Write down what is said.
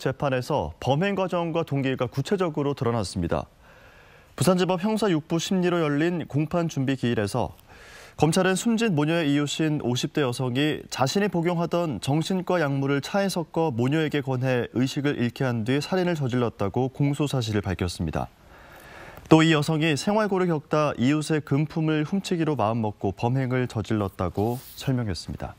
재판에서 범행 과정과 동기가 구체적으로 드러났습니다. 부산지법 형사 6부 심리로 열린 공판 준비 기일에서 검찰은 숨진 모녀의 이웃인 50대 여성이 자신이 복용하던 정신과 약물을 차에 섞어 모녀에게 권해 의식을 잃게 한 뒤 살인을 저질렀다고 공소 사실을 밝혔습니다. 또 이 여성이 생활고를 겪다 이웃의 금품을 훔치기로 마음먹고 범행을 저질렀다고 설명했습니다.